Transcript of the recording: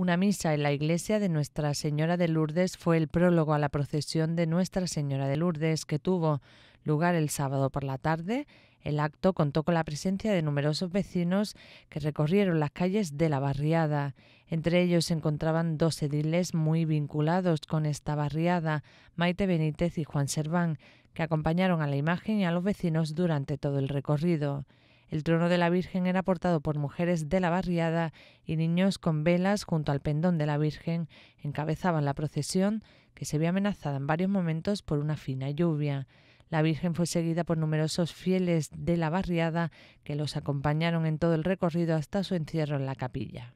Una misa en la iglesia de Nuestra Señora de Lourdes fue el prólogo a la procesión de Nuestra Señora de Lourdes que tuvo lugar el sábado por la tarde. El acto contó con la presencia de numerosos vecinos que recorrieron las calles de la barriada. Entre ellos se encontraban dos ediles muy vinculados con esta barriada, Maite Benítez y Juan Serván, que acompañaron a la imagen y a los vecinos durante todo el recorrido. El trono de la Virgen era portado por mujeres de la barriada y niños con velas junto al pendón de la Virgen encabezaban la procesión que se vio amenazada en varios momentos por una fina lluvia. La Virgen fue seguida por numerosos fieles de la barriada que los acompañaron en todo el recorrido hasta su encierro en la capilla.